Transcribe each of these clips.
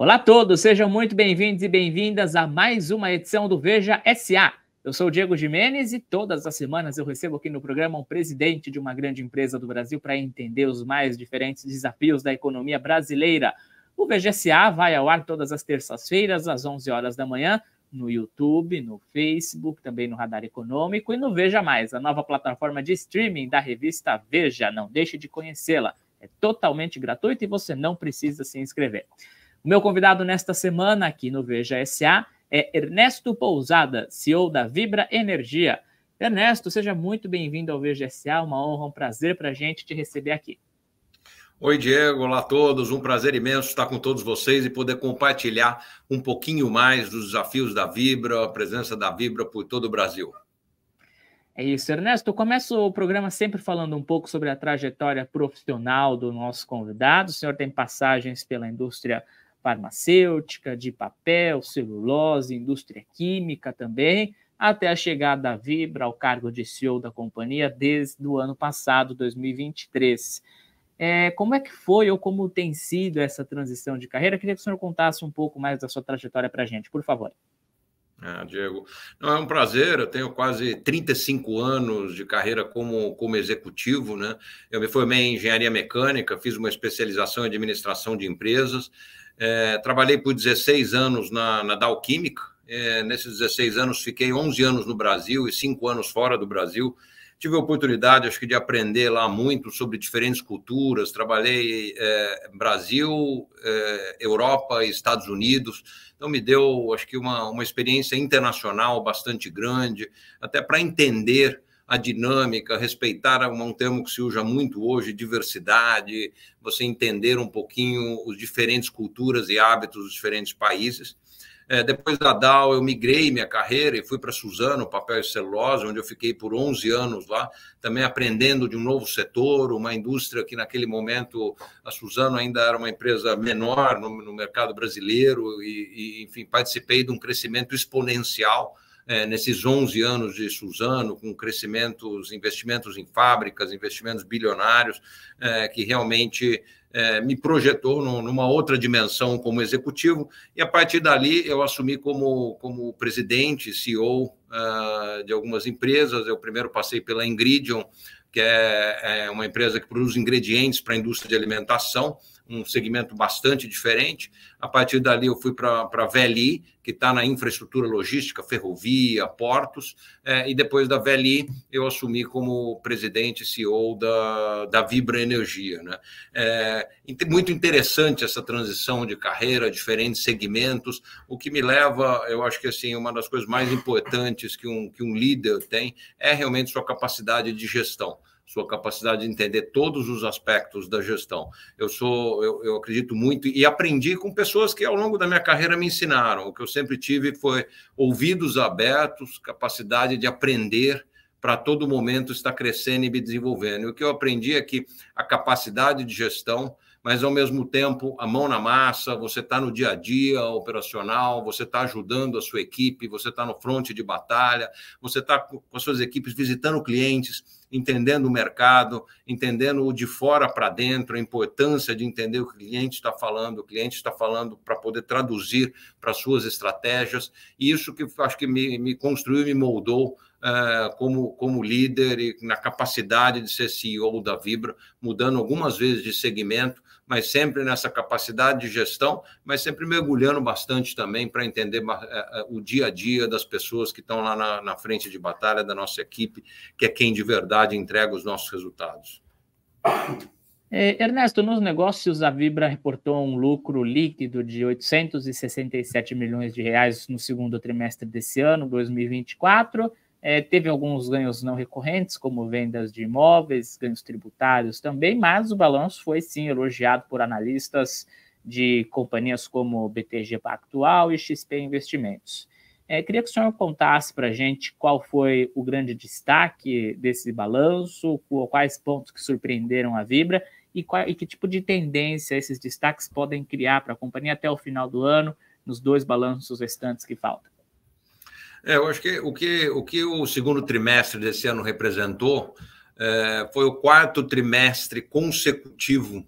Olá a todos, sejam muito bem-vindos e bem-vindas a mais uma edição do Veja SA. Eu sou o Diego Jimenez e todas as semanas eu recebo aqui no programa um presidente de uma grande empresa do Brasil para entender os mais diferentes desafios da economia brasileira. O VGSA vai ao ar todas as terças-feiras, às 11 horas da manhã, no YouTube, no Facebook, também no Radar Econômico e no Veja Mais, a nova plataforma de streaming da revista Veja. Não deixe de conhecê-la. É totalmente gratuito e você não precisa se inscrever. O meu convidado nesta semana aqui no Veja SA é Ernesto Pousada, CEO da Vibra Energia. Ernesto, seja muito bem-vindo ao Veja SA, uma honra, um prazer para a gente te receber aqui. Oi, Diego, olá a todos. Um prazer imenso estar com todos vocês e poder compartilhar um pouquinho mais dos desafios da Vibra, a presença da Vibra por todo o Brasil. É isso, Ernesto. Eu começo o programa sempre falando um pouco sobre a trajetória profissional do nosso convidado. O senhor tem passagens pela indústria farmacêutica, de papel, celulose, indústria química também, até a chegada da Vibra ao cargo de CEO da companhia desde o ano passado, 2023. É, como é que foi ou como tem sido essa transição de carreira? Queria que o senhor contasse um pouco mais da sua trajetória para a gente, por favor. Ah, Diego, não é um prazer. Eu tenho quase 35 anos de carreira como, como executivo, né? Eu me formei em engenharia mecânica, fiz uma especialização em administração de empresas. É, trabalhei por 16 anos na, na Dow Química. É, nesses 16 anos, fiquei 11 anos no Brasil e 5 anos fora do Brasil. Tive a oportunidade, acho que, de aprender lá muito sobre diferentes culturas. Trabalhei é, Brasil, é, Europa e Estados Unidos. Então, me deu, acho que, uma, uma experiência internacional bastante grande, até para entender a dinâmica, respeitar um termo que se usa muito hoje, diversidade, você entender um pouquinho os diferentes culturas e hábitos dos diferentes países. É, depois da Dow, eu migrei minha carreira e fui para Suzano, papel e celulose, onde eu fiquei por 11 anos lá, também aprendendo de um novo setor, uma indústria que naquele momento a Suzano ainda era uma empresa menor no, no mercado brasileiro e, e, enfim, participei de um crescimento exponencial é, nesses 11 anos de Suzano, com crescimentos, investimentos em fábricas, investimentos bilionários, é, que realmente é, me projetou no, numa outra dimensão como executivo, e a partir dali eu assumi como, como presidente, CEO uh, de algumas empresas. Eu primeiro passei pela Ingridion, que é, é uma empresa que produz ingredientes para a indústria de alimentação, um segmento bastante diferente. A partir dali, eu fui para a Veli, que está na infraestrutura logística, ferrovia, portos, é, e depois da Veli eu assumi como presidente e CEO da, da Vibra Energia. Né? É, muito interessante essa transição de carreira, diferentes segmentos, o que me leva, eu acho que assim, uma das coisas mais importantes importantes que um, que um líder tem é realmente sua capacidade de gestão sua capacidade de entender todos os aspectos da gestão. Eu sou, eu, eu, acredito muito e aprendi com pessoas que ao longo da minha carreira me ensinaram. O que eu sempre tive foi ouvidos abertos, capacidade de aprender para todo momento estar crescendo e me desenvolvendo. E o que eu aprendi é que a capacidade de gestão mas ao mesmo tempo a mão na massa, você está no dia a dia operacional, você está ajudando a sua equipe, você está no fronte de batalha, você está com as suas equipes visitando clientes, entendendo o mercado, entendendo o de fora para dentro, a importância de entender o que o cliente está falando, o cliente está falando para poder traduzir para suas estratégias, e isso que acho que me, me construiu me moldou eh, como, como líder e na capacidade de ser CEO da Vibra, mudando algumas vezes de segmento, mas sempre nessa capacidade de gestão, mas sempre mergulhando bastante também para entender eh, eh, o dia a dia das pessoas que estão lá na, na, frente de batalha da nossa equipe, que é quem de verdade entrega os nossos resultados. É, Ernesto, nos negócios, a Vibra reportou um lucro líquido de 867 milhões de reais no segundo trimestre desse ano, 2024 é, teve alguns ganhos não recorrentes, como vendas de imóveis, ganhos tributários também, mas o balanço foi sim elogiado por analistas de companhias como BTG Pactual e XP Investimentos. É, queria que o senhor contasse para a gente qual foi o grande destaque desse balanço, quais pontos que surpreenderam a Vibra e, qual, e que tipo de tendência esses destaques podem criar para a companhia até o final do ano, nos dois balanços restantes que faltam. É, eu acho que o, que o que o segundo trimestre desse ano representou é, foi o quarto trimestre consecutivo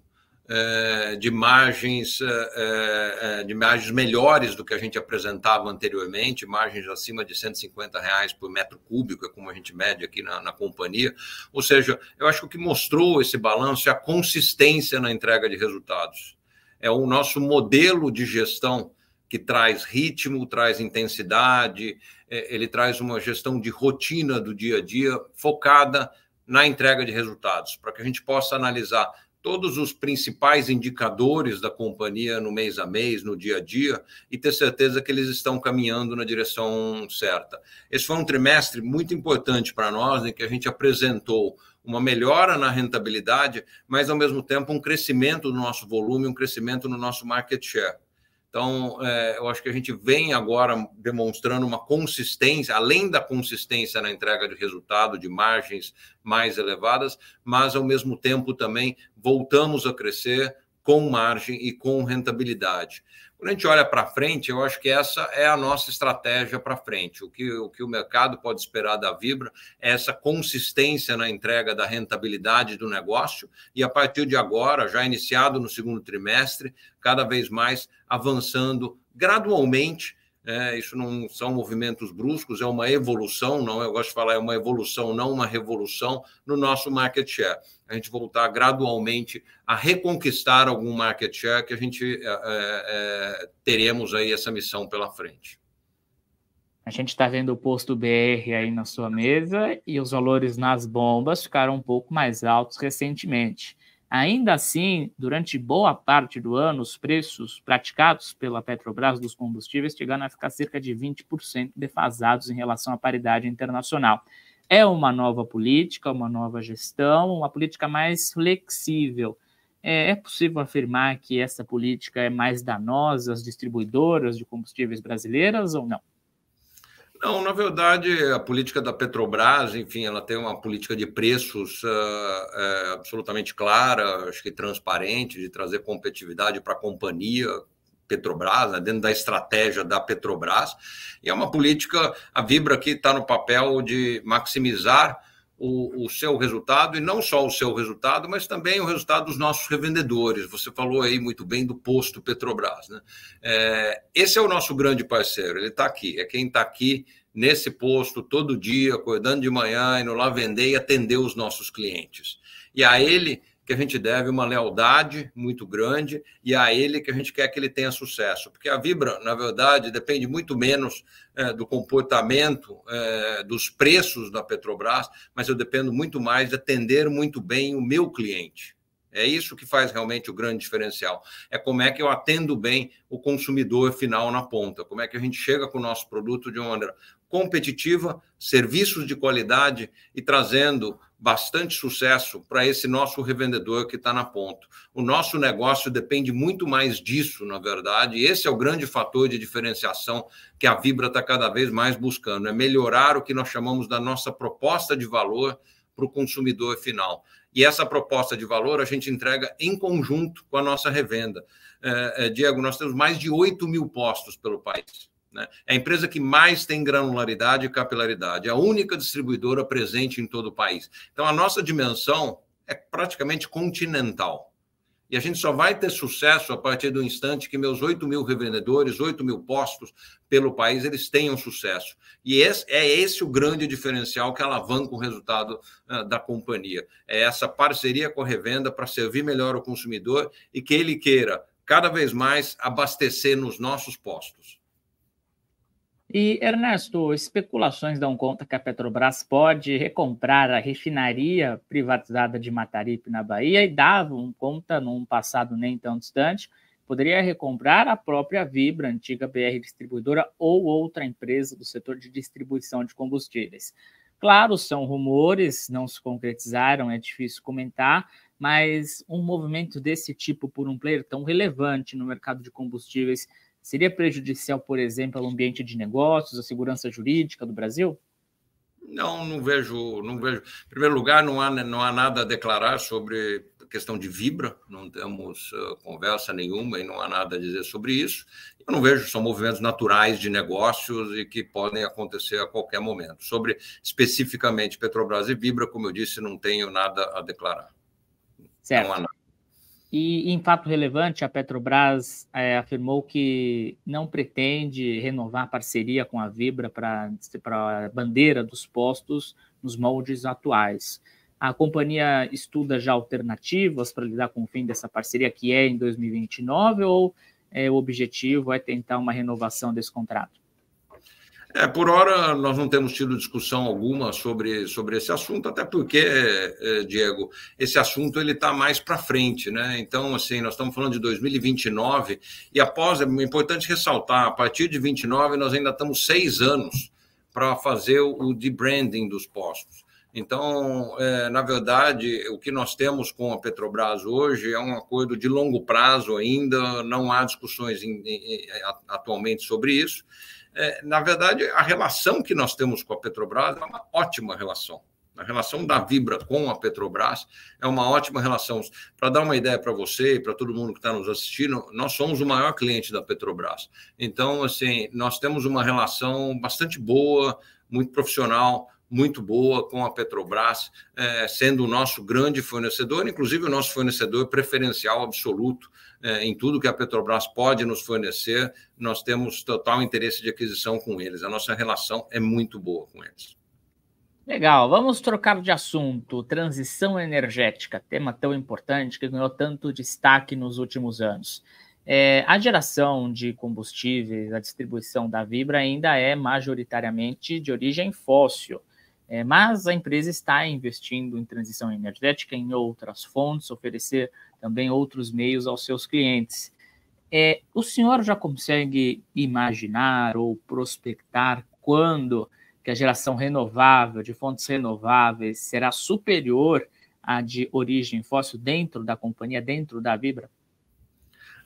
é, de margens é, é, é de margens melhores do que a gente apresentava anteriormente, margens acima de 150 reais por metro cúbico, é como a gente mede aqui na, na companhia. Ou seja, eu acho que o que mostrou esse balanço é a consistência na entrega de resultados. É o nosso modelo de gestão que traz ritmo, traz intensidade, é, ele traz uma gestão de rotina do dia a dia focada na entrega de resultados, para que a gente possa analisar todos os principais indicadores da companhia no mês a mês, no dia a dia, e ter certeza que eles estão caminhando na direção certa. Esse foi um trimestre muito importante para nós, em que a gente apresentou uma melhora na rentabilidade, mas ao mesmo tempo um crescimento no nosso volume, um crescimento no nosso market share. Então, é, eu acho que a gente vem agora demonstrando uma consistência, além da consistência na entrega de resultado, de margens mais elevadas, mas ao mesmo tempo também voltamos a crescer com margem e com rentabilidade. Quando a gente olha para frente, eu acho que essa é a nossa estratégia para frente. O que, o que o mercado pode esperar da Vibra é essa consistência na entrega da rentabilidade do negócio e, a partir de agora, já iniciado no segundo trimestre, cada vez mais avançando gradualmente é, isso não são movimentos bruscos, é uma evolução, não? É? Eu gosto de falar, é uma evolução, não uma revolução no nosso market share. A gente voltar gradualmente a reconquistar algum market share que a gente é, é, é teremos aí essa missão pela frente. A gente está vendo o posto BR aí na sua mesa e os valores nas bombas ficaram um pouco mais altos recentemente. Ainda assim, durante boa parte do ano, os preços praticados pela Petrobras dos combustíveis chegaram a ficar cerca de 20% defasados em relação à paridade internacional. É uma nova política, uma nova gestão, uma política mais flexível. É, é possível afirmar que essa política é mais danosa às distribuidoras de combustíveis brasileiras ou não? Não, na verdade, a política da Petrobras, enfim, ela tem uma política de preços uh, é, absolutamente clara, acho que transparente, de trazer competitividade para a companhia, Petrobras, né, dentro da estratégia da Petrobras, e é uma política, a Vibra aqui está no papel de maximizar o, o, seu resultado, e não só o seu resultado, mas também o resultado dos nossos revendedores. Você falou aí muito bem do posto Petrobras. Né? É, esse é o nosso grande parceiro, ele está aqui, é quem está aqui nesse posto todo dia, acordando de manhã, indo lá vender e atender os nossos clientes. E a ele que a gente deve uma lealdade muito grande e a ele que a gente quer que ele tenha sucesso. Porque a Vibra, na verdade, depende muito menos é, do comportamento é, dos preços da Petrobras, mas eu dependo muito mais de atender muito bem o meu cliente. É isso que faz realmente o grande diferencial. É como é que eu atendo bem o consumidor final na ponta, como é que a gente chega com o nosso produto de uma maneira competitiva, serviços de qualidade e trazendo bastante sucesso para esse nosso revendedor que está na ponta. O nosso negócio depende muito mais disso, na verdade. Esse é o grande fator de diferenciação que a Vibra está cada vez mais buscando: é melhorar o que nós chamamos da nossa proposta de valor para o consumidor final. E essa proposta de valor a gente entrega em conjunto com a nossa revenda. É, é Diego, nós temos mais de 8 mil postos pelo país. Né? É a empresa que mais tem granularidade e capilaridade, é a única distribuidora presente em todo o país. Então, a nossa dimensão é praticamente continental. E a gente só vai ter sucesso a partir do instante que meus 8 mil revendedores, 8 mil postos pelo país, eles tenham sucesso. E esse, é esse o grande diferencial que alavanca o resultado uh, da companhia. É essa parceria com a revenda para servir melhor o consumidor e que ele queira cada vez mais abastecer nos nossos postos. E, Ernesto, especulações dão conta que a Petrobras pode recomprar a refinaria privatizada de Mataripe, na Bahia, e davam conta, num passado nem tão distante, poderia recomprar a própria Vibra, antiga BR Distribuidora, ou outra empresa do setor de distribuição de combustíveis. Claro, são rumores, não se concretizaram, é difícil comentar, mas um movimento desse tipo por um player tão relevante no mercado de combustíveis seria prejudicial, por exemplo, ao ambiente de negócios, à segurança jurídica do Brasil? Não, não vejo, não vejo. Em primeiro lugar, não há, não há nada a declarar sobre a questão de Vibra, não temos uh, conversa nenhuma e não há nada a dizer sobre isso. Eu não vejo, são movimentos naturais de negócios e que podem acontecer a qualquer momento. Sobre especificamente Petrobras e Vibra, como eu disse, não tenho nada a declarar. Certo. Não há nada. E, em fato relevante, a Petrobras é, afirmou que não pretende renovar a parceria com a Vibra para a bandeira dos postos nos moldes atuais. A companhia estuda já alternativas para lidar com o fim dessa parceria, que é em 2029, ou é, o objetivo é tentar uma renovação desse contrato? É, por hora, nós não temos tido discussão alguma sobre, sobre esse assunto, até porque, é, é, Diego, esse assunto ele está mais para frente, né? Então, assim, nós estamos falando de 2029 e após, é importante ressaltar, a partir de 29 nós ainda estamos seis anos para fazer o debranding dos postos. Então, é, na verdade, o que nós temos com a Petrobras hoje é um acordo de longo prazo ainda, não há discussões em, em, atualmente sobre isso. É, na verdade, a relação que nós temos com a Petrobras é uma ótima relação. A relação da Vibra com a Petrobras é uma ótima relação. Para dar uma ideia para você e para todo mundo que está nos assistindo, nós somos o maior cliente da Petrobras. Então, assim, nós temos uma relação bastante boa, muito profissional, muito boa com a Petrobras, é, sendo o nosso grande fornecedor, inclusive o nosso fornecedor preferencial absoluto é, em tudo que a Petrobras pode nos fornecer, nós temos total interesse de aquisição com eles. A nossa relação é muito boa com eles. Legal, vamos trocar de assunto. Transição energética, tema tão importante que ganhou tanto destaque nos últimos anos. É, a geração de combustíveis, a distribuição da Vibra ainda é majoritariamente de origem fóssil. É, mas a empresa está investindo em transição energética, em outras fontes, oferecer também outros meios aos seus clientes. É, o senhor já consegue imaginar ou prospectar quando que a geração renovável, de fontes renováveis, será superior à de origem fóssil dentro da companhia, dentro da Vibra?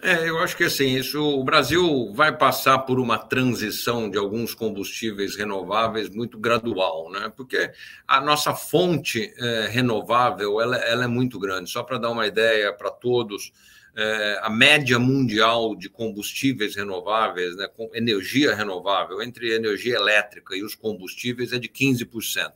É, eu acho que assim, isso, o Brasil vai passar por uma transição de alguns combustíveis renováveis muito gradual, né? Porque a nossa fonte é, renovável ela, ela, é muito grande. Só para dar uma ideia para todos, é, a média mundial de combustíveis renováveis, né, com energia renovável, entre energia elétrica e os combustíveis é de 15%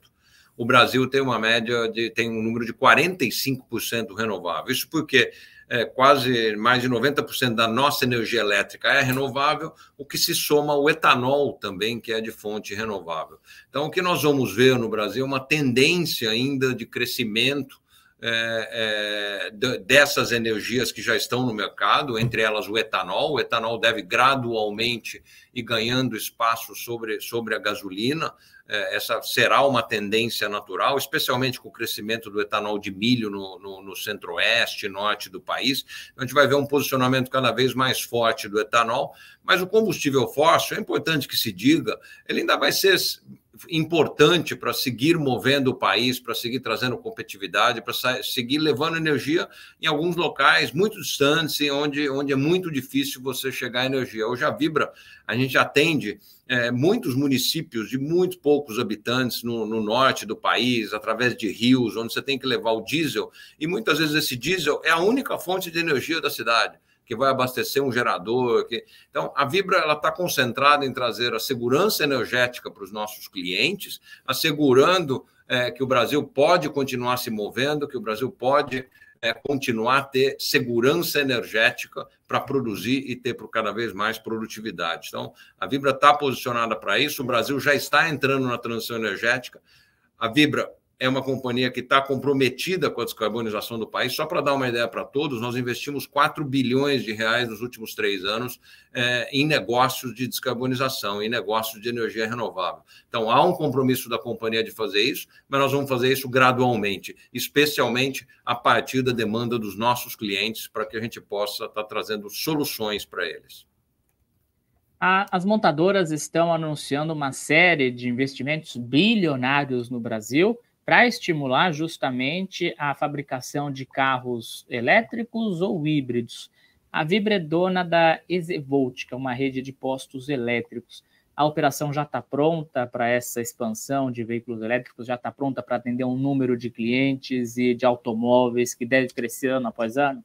o Brasil tem uma média de tem um número de 45% renovável. Isso porque é, quase mais de 90% da nossa energia elétrica é renovável, o que se soma ao etanol também, que é de fonte renovável. Então, o que nós vamos ver no Brasil é uma tendência ainda de crescimento é, é, dessas energias que já estão no mercado, entre elas o etanol. O etanol deve gradualmente e ganhando espaço sobre, sobre a gasolina. É, essa será uma tendência natural, especialmente com o crescimento do etanol de milho no, no, no centro-oeste, norte do país. a gente vai ver um posicionamento cada vez mais forte do etanol, mas o combustível fóssil, é importante que se diga, ele ainda vai ser importante para seguir movendo o país, para seguir trazendo competitividade, para seguir levando energia em alguns locais muito distantes, onde, onde é muito difícil você chegar à energia. Hoje a Vibra, a gente atende é, muitos municípios de muito poucos habitantes no, no norte do país, através de rios, onde você tem que levar o diesel, e muitas vezes esse diesel é a única fonte de energia da cidade que vai abastecer um gerador. Que... Então, a Vibra está concentrada em trazer a segurança energética para os nossos clientes, assegurando é, que o Brasil pode continuar se movendo, que o Brasil pode é, continuar a ter segurança energética para produzir e ter cada vez mais produtividade. Então, a Vibra está posicionada para isso, o Brasil já está entrando na transição energética. A Vibra é uma companhia que está comprometida com a descarbonização do país. Só para dar uma ideia para todos, nós investimos 4 bilhões de reais nos últimos três anos é, em negócios de descarbonização, em negócios de energia renovável. Então, há um compromisso da companhia de fazer isso, mas nós vamos fazer isso gradualmente, especialmente a partir da demanda dos nossos clientes, para que a gente possa estar tá trazendo soluções para eles. As montadoras estão anunciando uma série de investimentos bilionários no Brasil para estimular justamente a fabricação de carros elétricos ou híbridos. A Vibra é dona da Exevolt, que é uma rede de postos elétricos. A operação já está pronta para essa expansão de veículos elétricos, já está pronta para atender um número de clientes e de automóveis que deve crescer ano após ano?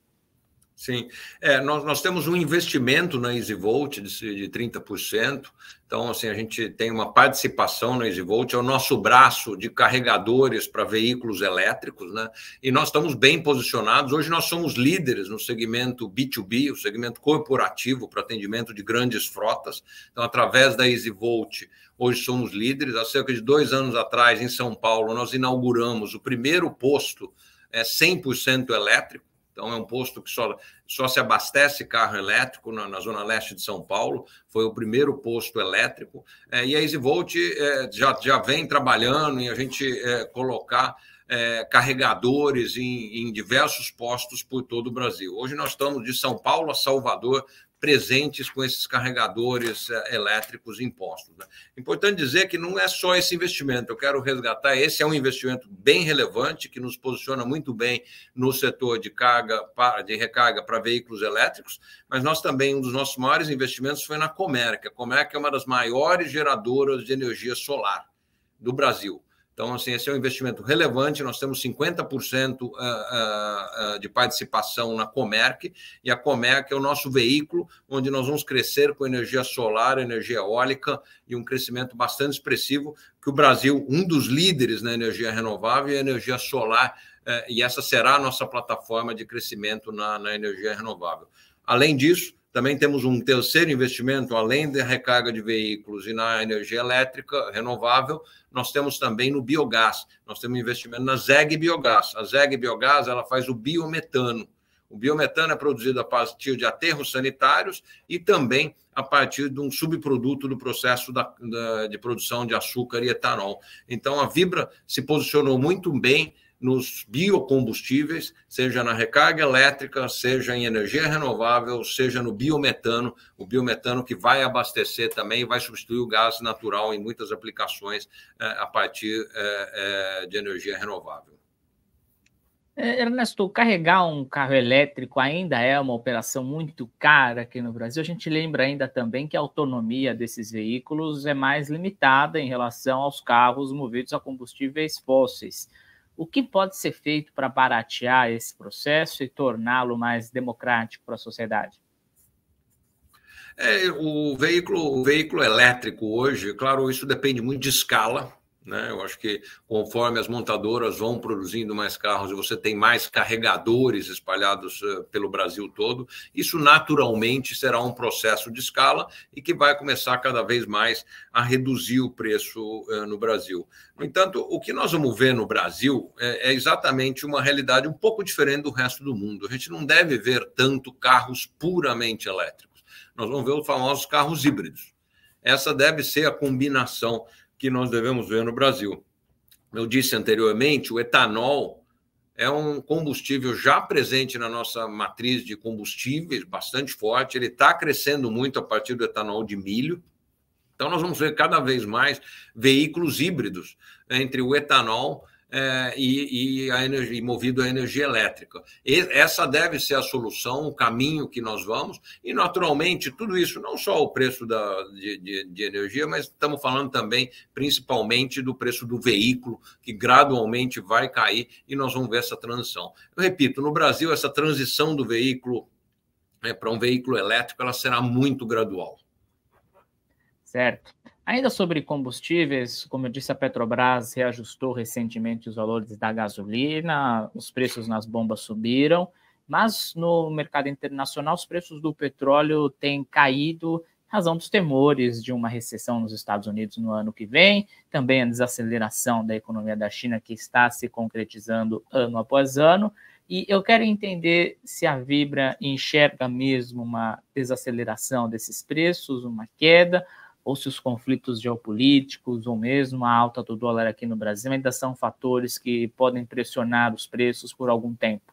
Sim, é, nós, nós temos um investimento na EasyVolt de, de 30%, então assim, a gente tem uma participação na EasyVolt, é o nosso braço de carregadores para veículos elétricos, né? e nós estamos bem posicionados, hoje nós somos líderes no segmento B2B, o segmento corporativo para atendimento de grandes frotas, então através da EasyVolt hoje somos líderes, há cerca de dois anos atrás em São Paulo nós inauguramos o primeiro posto é, 100% elétrico, então, é um posto que só, só se abastece carro elétrico na, na zona leste de São Paulo. Foi o primeiro posto elétrico. É, e a EasyVolt é, já, já vem trabalhando em a gente é, colocar é, carregadores em, em diversos postos por todo o Brasil. Hoje nós estamos de São Paulo a Salvador presentes com esses carregadores é, elétricos impostos. Né? Importante dizer que não é só esse investimento, eu quero resgatar, esse é um investimento bem relevante, que nos posiciona muito bem no setor de carga, de recarga para veículos elétricos, mas nós também, um dos nossos maiores investimentos foi na Comerca. A Comerca é uma das maiores geradoras de energia solar do Brasil. Então, assim, esse é um investimento relevante. Nós temos 50% ah, ah, ah, de participação na Comerc, e a Comerc é o nosso veículo onde nós vamos crescer com energia solar, energia eólica e um crescimento bastante expressivo, que o Brasil, um dos líderes na energia renovável e energia solar, eh, e essa será a nossa plataforma de crescimento na, na energia renovável. Além disso, também temos um terceiro investimento, além da recarga de veículos e na energia elétrica renovável, nós temos também no biogás. Nós temos um investimento na ZEG Biogás. A ZEG Biogás ela faz o biometano. O biometano é produzido a partir de aterros sanitários e também a partir de um subproduto do processo da, da, de produção de açúcar e etanol. Então, a Vibra se posicionou muito bem nos biocombustíveis, seja na recarga elétrica, seja em energia renovável, seja no biometano, o biometano que vai abastecer também, vai substituir o gás natural em muitas aplicações é, a partir é, é, de energia renovável. É, Ernesto, carregar um carro elétrico ainda é uma operação muito cara aqui no Brasil. A gente lembra ainda também que a autonomia desses veículos é mais limitada em relação aos carros movidos a combustíveis fósseis. O que pode ser feito para baratear esse processo e torná-lo mais democrático para a sociedade? É, o, veículo, o veículo elétrico hoje, claro, isso depende muito de escala, né? Eu acho que conforme as montadoras vão produzindo mais carros e você tem mais carregadores espalhados eh, pelo Brasil todo, isso naturalmente será um processo de escala e que vai começar cada vez mais a reduzir o preço eh, no Brasil. No entanto, o que nós vamos ver no Brasil é, é exatamente uma realidade um pouco diferente do resto do mundo. A gente não deve ver tanto carros puramente elétricos. Nós vamos ver os famosos carros híbridos. Essa deve ser a combinação que nós devemos ver no Brasil. Eu disse anteriormente, o etanol é um combustível já presente na nossa matriz de combustíveis, bastante forte. Ele está crescendo muito a partir do etanol de milho. Então, nós vamos ver cada vez mais veículos híbridos né, entre o etanol é, e, e, a energia, e movido a energia elétrica. E essa deve ser a solução, o caminho que nós vamos, e naturalmente tudo isso, não só o preço da, de, de, de energia, mas estamos falando também principalmente do preço do veículo, que gradualmente vai cair e nós vamos ver essa transição. Eu repito, no Brasil, essa transição do veículo né, para um veículo elétrico ela será muito gradual. Certo. Ainda sobre combustíveis, como eu disse, a Petrobras reajustou recentemente os valores da gasolina, os preços nas bombas subiram, mas no mercado internacional os preços do petróleo têm caído razão dos temores de uma recessão nos Estados Unidos no ano que vem, também a desaceleração da economia da China que está se concretizando ano após ano. E eu quero entender se a Vibra enxerga mesmo uma desaceleração desses preços, uma queda, ou se os conflitos geopolíticos ou mesmo a alta do dólar aqui no Brasil ainda são fatores que podem pressionar os preços por algum tempo?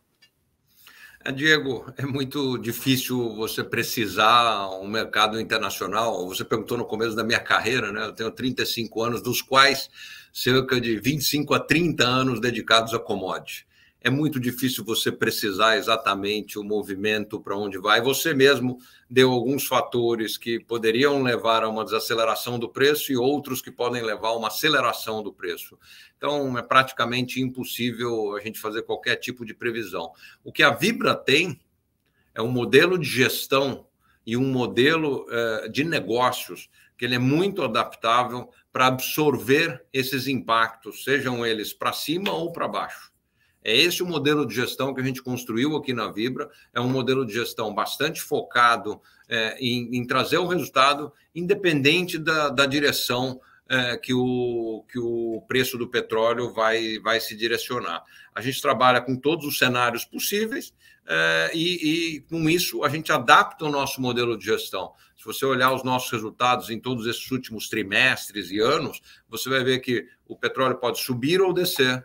É, Diego, é muito difícil você precisar um mercado internacional. Você perguntou no começo da minha carreira, né? Eu tenho 35 anos, dos quais cerca de 25 a 30 anos dedicados a commodities é muito difícil você precisar exatamente o movimento para onde vai. Você mesmo deu alguns fatores que poderiam levar a uma desaceleração do preço e outros que podem levar a uma aceleração do preço. Então, é praticamente impossível a gente fazer qualquer tipo de previsão. O que a Vibra tem é um modelo de gestão e um modelo eh, de negócios que ele é muito adaptável para absorver esses impactos, sejam eles para cima ou para baixo. É esse o modelo de gestão que a gente construiu aqui na Vibra. É um modelo de gestão bastante focado é, em, em, trazer o um resultado, independente da, da direção é, que, o, que o preço do petróleo vai, vai se direcionar. A gente trabalha com todos os cenários possíveis é, e, e, com isso, a gente adapta o nosso modelo de gestão. Se você olhar os nossos resultados em todos esses últimos trimestres e anos, você vai ver que o petróleo pode subir ou descer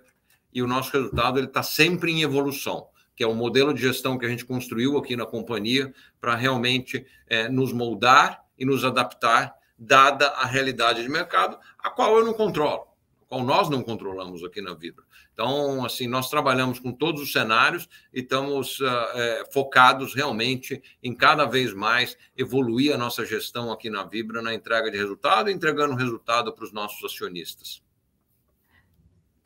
e o nosso resultado está sempre em evolução, que é o modelo de gestão que a gente construiu aqui na companhia para realmente é, nos moldar e nos adaptar, dada a realidade de mercado, a qual eu não controlo, a qual nós não controlamos aqui na Vibra. Então, assim, nós trabalhamos com todos os cenários e estamos uh, é, focados realmente em cada vez mais evoluir a nossa gestão aqui na Vibra na entrega de resultado, entregando resultado para os nossos acionistas.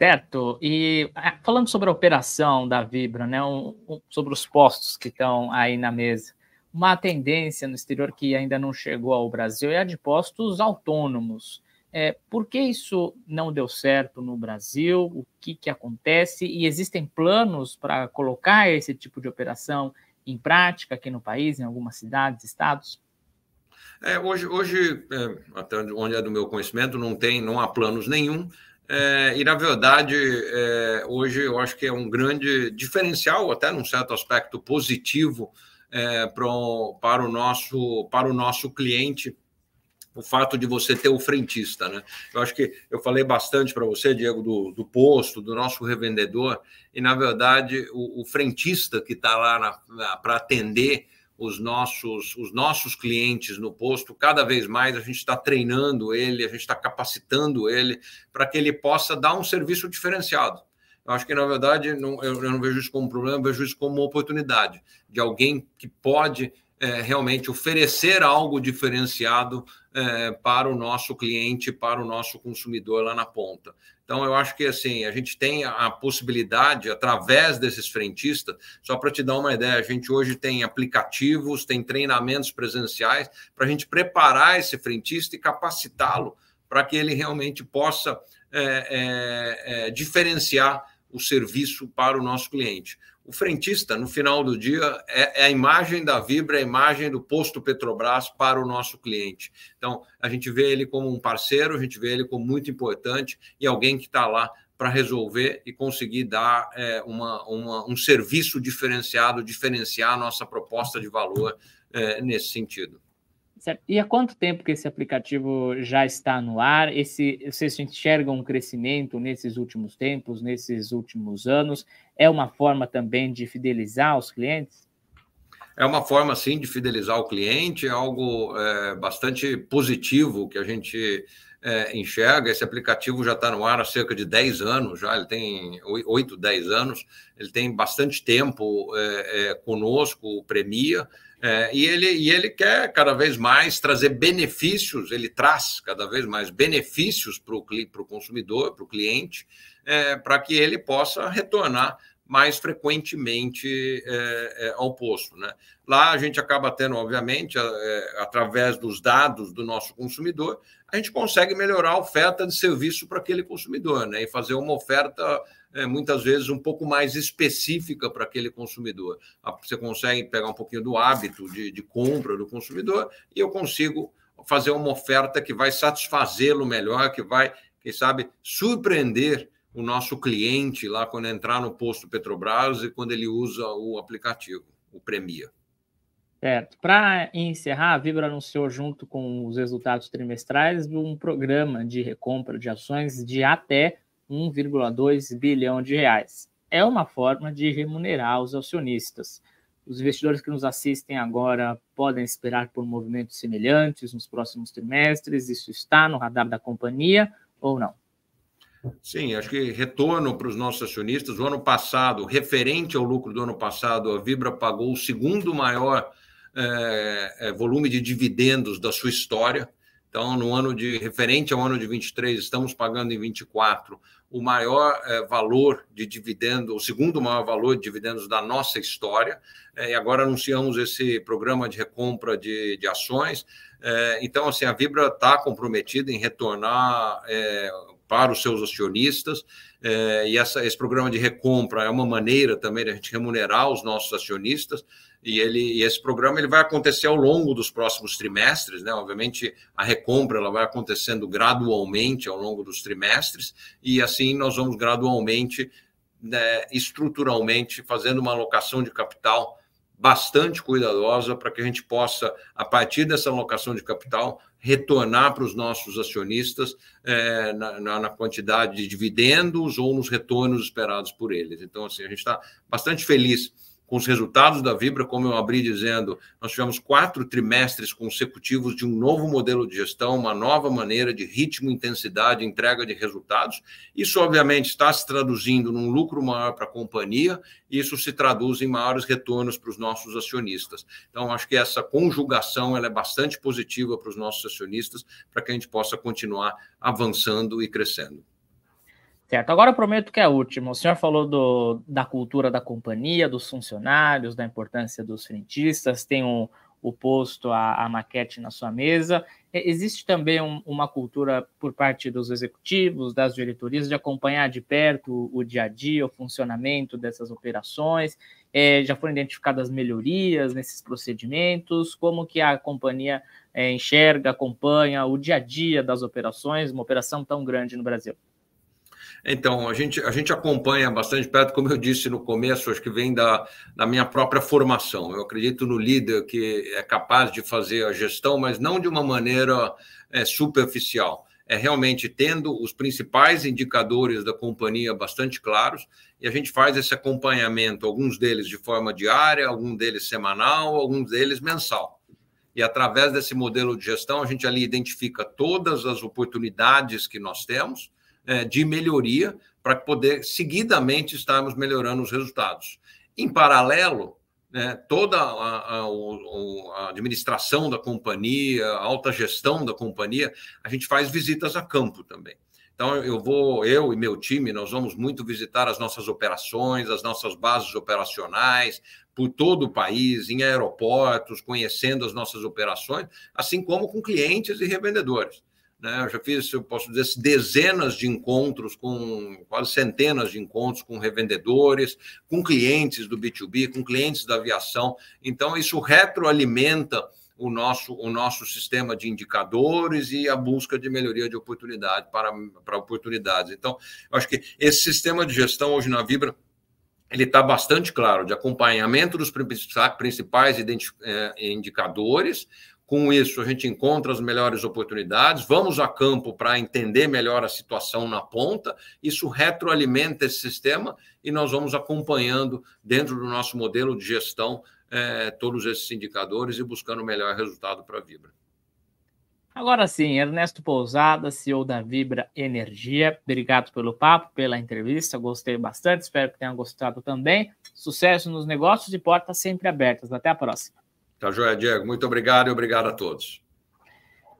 Certo. E ah, falando sobre a operação da Vibra, né, um, um, sobre os postos que estão aí na mesa, uma tendência no exterior que ainda não chegou ao Brasil é a de postos autônomos. É, por que isso não deu certo no Brasil? O que, que acontece? E existem planos para colocar esse tipo de operação em prática aqui no país, em algumas cidades, estados? É, hoje, hoje é, até onde é do meu conhecimento, não tem, não há planos nenhum. É, e, na verdade, é, hoje eu acho que é um grande diferencial, até num certo aspecto positivo, é, pro, para, o nosso, para o nosso cliente, o fato de você ter o frentista. Né? Eu acho que eu falei bastante para você, Diego, do, do, posto, do nosso revendedor, e, na verdade, o, o frentista que está lá para atender os nossos, os nossos clientes no posto, cada vez mais a gente está treinando ele, a gente está capacitando ele para que ele possa dar um serviço diferenciado. Eu acho que, na verdade, não, eu, eu não vejo isso como um problema, eu vejo isso como uma oportunidade de alguém que pode é, realmente oferecer algo diferenciado é, para o nosso cliente, para o nosso consumidor lá na ponta. Então, eu acho que assim, a gente tem a possibilidade, através desses frentistas, só para te dar uma ideia, a gente hoje tem aplicativos, tem treinamentos presenciais para a gente preparar esse frentista e capacitá-lo para que ele realmente possa é, é, é, diferenciar o serviço para o nosso cliente o frentista, no final do dia, é, é a imagem da Vibra, é a imagem do posto Petrobras para o nosso cliente. Então, a gente vê ele como um parceiro, a gente vê ele como muito importante e alguém que está lá para resolver e conseguir dar é, uma, uma, um serviço diferenciado, diferenciar a nossa proposta de valor é, nesse sentido. Certo. E há quanto tempo que esse aplicativo já está no ar? Esse, vocês enxergam um crescimento nesses últimos tempos, nesses últimos anos? É uma forma também de fidelizar os clientes? É uma forma, sim, de fidelizar o cliente, é algo é, bastante positivo que a gente é, enxerga. Esse aplicativo já está no ar há cerca de 10 anos, já ele tem 8, 10 anos, ele tem bastante tempo é, é conosco, o Premia, é, e, ele, e ele quer cada vez mais trazer benefícios, ele traz cada vez mais benefícios para o consumidor, para o cliente, é, para que ele possa retornar mais frequentemente é, é, ao posto. Né? Lá a gente acaba tendo, obviamente, é, através dos dados do nosso consumidor, a gente consegue melhorar a oferta de serviço para aquele consumidor né? e fazer uma oferta é, muitas vezes um pouco mais específica para aquele consumidor. Ah, você consegue pegar um pouquinho do hábito de, de compra do consumidor e eu consigo fazer uma oferta que vai satisfazê-lo melhor, que vai, quem sabe, surpreender o nosso cliente lá quando entrar no posto Petrobras e quando ele usa o aplicativo, o Premia. Certo. Para encerrar, a Vibra anunciou, junto com os resultados trimestrais, um programa de recompra de ações de até 1,2 bilhão de reais. É uma forma de remunerar os acionistas. Os investidores que nos assistem agora podem esperar por movimentos semelhantes nos próximos trimestres? Isso está no radar da companhia ou não? Sim, acho que retorno para os nossos acionistas. O ano passado, referente ao lucro do ano passado, a Vibra pagou o segundo maior é, volume de dividendos da sua história. Então, no ano de referente ao ano de 23, estamos pagando em 24 o maior é, valor de dividendo, o segundo maior valor de dividendos da nossa história. É, e agora anunciamos esse programa de recompra de, de ações. então, assim, a Vibra está comprometida em retornar para os seus acionistas, é, e essa, esse programa de recompra é uma maneira também de a gente remunerar os nossos acionistas, e, ele, e esse programa ele vai acontecer ao longo dos próximos trimestres, né? Obviamente, a recompra ela vai acontecendo gradualmente ao longo dos trimestres, e assim nós vamos gradualmente, né, estruturalmente, fazendo uma alocação de capital bastante cuidadosa para que a gente possa, a partir dessa alocação de capital, retornar para os nossos acionistas é, na, na, na, quantidade de dividendos ou nos retornos esperados por eles. Então, assim, a gente está bastante feliz com os resultados da Vibra, como eu abri dizendo, nós tivemos quatro trimestres consecutivos de um novo modelo de gestão, uma nova maneira de ritmo, intensidade, entrega de resultados. Isso, obviamente, está se traduzindo num lucro maior para a companhia, e isso se traduz em maiores retornos para os nossos acionistas. Então, acho que essa conjugação ela é bastante positiva para os nossos acionistas, para que a gente possa continuar avançando e crescendo. Certo, agora eu prometo que é a última. O senhor falou do, da cultura da companhia, dos funcionários, da importância dos frentistas, tem o o posto, a, a, maquete na sua mesa. Existe também um, uma cultura por parte dos executivos, das diretorias, de acompanhar de perto o, o dia a dia, o funcionamento dessas operações. É, já foram identificadas melhorias nesses procedimentos? Como que a companhia é, enxerga, acompanha o dia a dia das operações, uma operação tão grande no Brasil? Então, a gente, a gente acompanha bastante perto, como eu disse no começo, acho que vem da, da minha própria formação. Eu acredito no líder que é capaz de fazer a gestão, mas não de uma maneira é, superficial. É realmente tendo os principais indicadores da companhia bastante claros e a gente faz esse acompanhamento, alguns deles de forma diária, alguns deles semanal, alguns deles mensal. E através desse modelo de gestão, a gente ali identifica todas as oportunidades que nós temos é, de melhoria para poder seguidamente estarmos melhorando os resultados. Em paralelo, né, toda a, a, a, administração da companhia, a alta gestão da companhia, a gente faz visitas a campo também. Então, eu vou, eu e meu time, nós vamos muito visitar as nossas operações, as nossas bases operacionais, por todo o país, em aeroportos, conhecendo as nossas operações, assim como com clientes e revendedores. Né? Eu já fiz, eu posso dizer, dezenas de encontros com quase centenas de encontros com revendedores, com clientes do B2B, com clientes da aviação. Então isso retroalimenta o nosso, o nosso sistema de indicadores e a busca de melhoria de oportunidade para, para oportunidades. Então, eu acho que esse sistema de gestão hoje na Vibra ele está bastante claro de acompanhamento dos principais eh, indicadores, com isso, a gente encontra as melhores oportunidades, vamos a campo para entender melhor a situação na ponta, isso retroalimenta esse sistema e nós vamos acompanhando dentro do nosso modelo de gestão eh, todos esses indicadores e buscando o melhor resultado para a Vibra. Agora sim, Ernesto Pousada, CEO da Vibra Energia, obrigado pelo papo, pela entrevista, gostei bastante, espero que tenham gostado também. Sucesso nos negócios e portas sempre abertas. Até a próxima. Tá joia, Diego. Muito obrigado e obrigado a todos.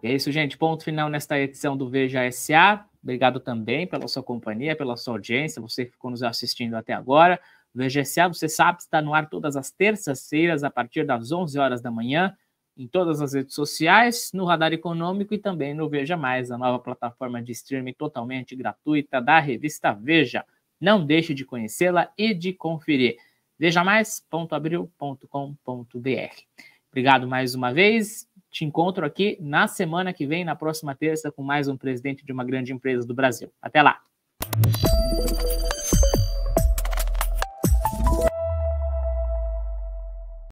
É isso, gente. Ponto final nesta edição do Veja SA. Obrigado também pela sua companhia, pela sua audiência, você que ficou nos assistindo até agora. O SA, você sabe, está no ar todas as terças-feiras, a partir das 11 horas da manhã, em todas as redes sociais, no Radar Econômico e também no Veja Mais, a nova plataforma de streaming totalmente gratuita da revista Veja. Não deixe de conhecê-la e de conferir. Vejamais.abril.com.br. Obrigado mais uma vez. Te encontro aqui na semana que vem, na próxima terça, com mais um presidente de uma grande empresa do Brasil. Até lá!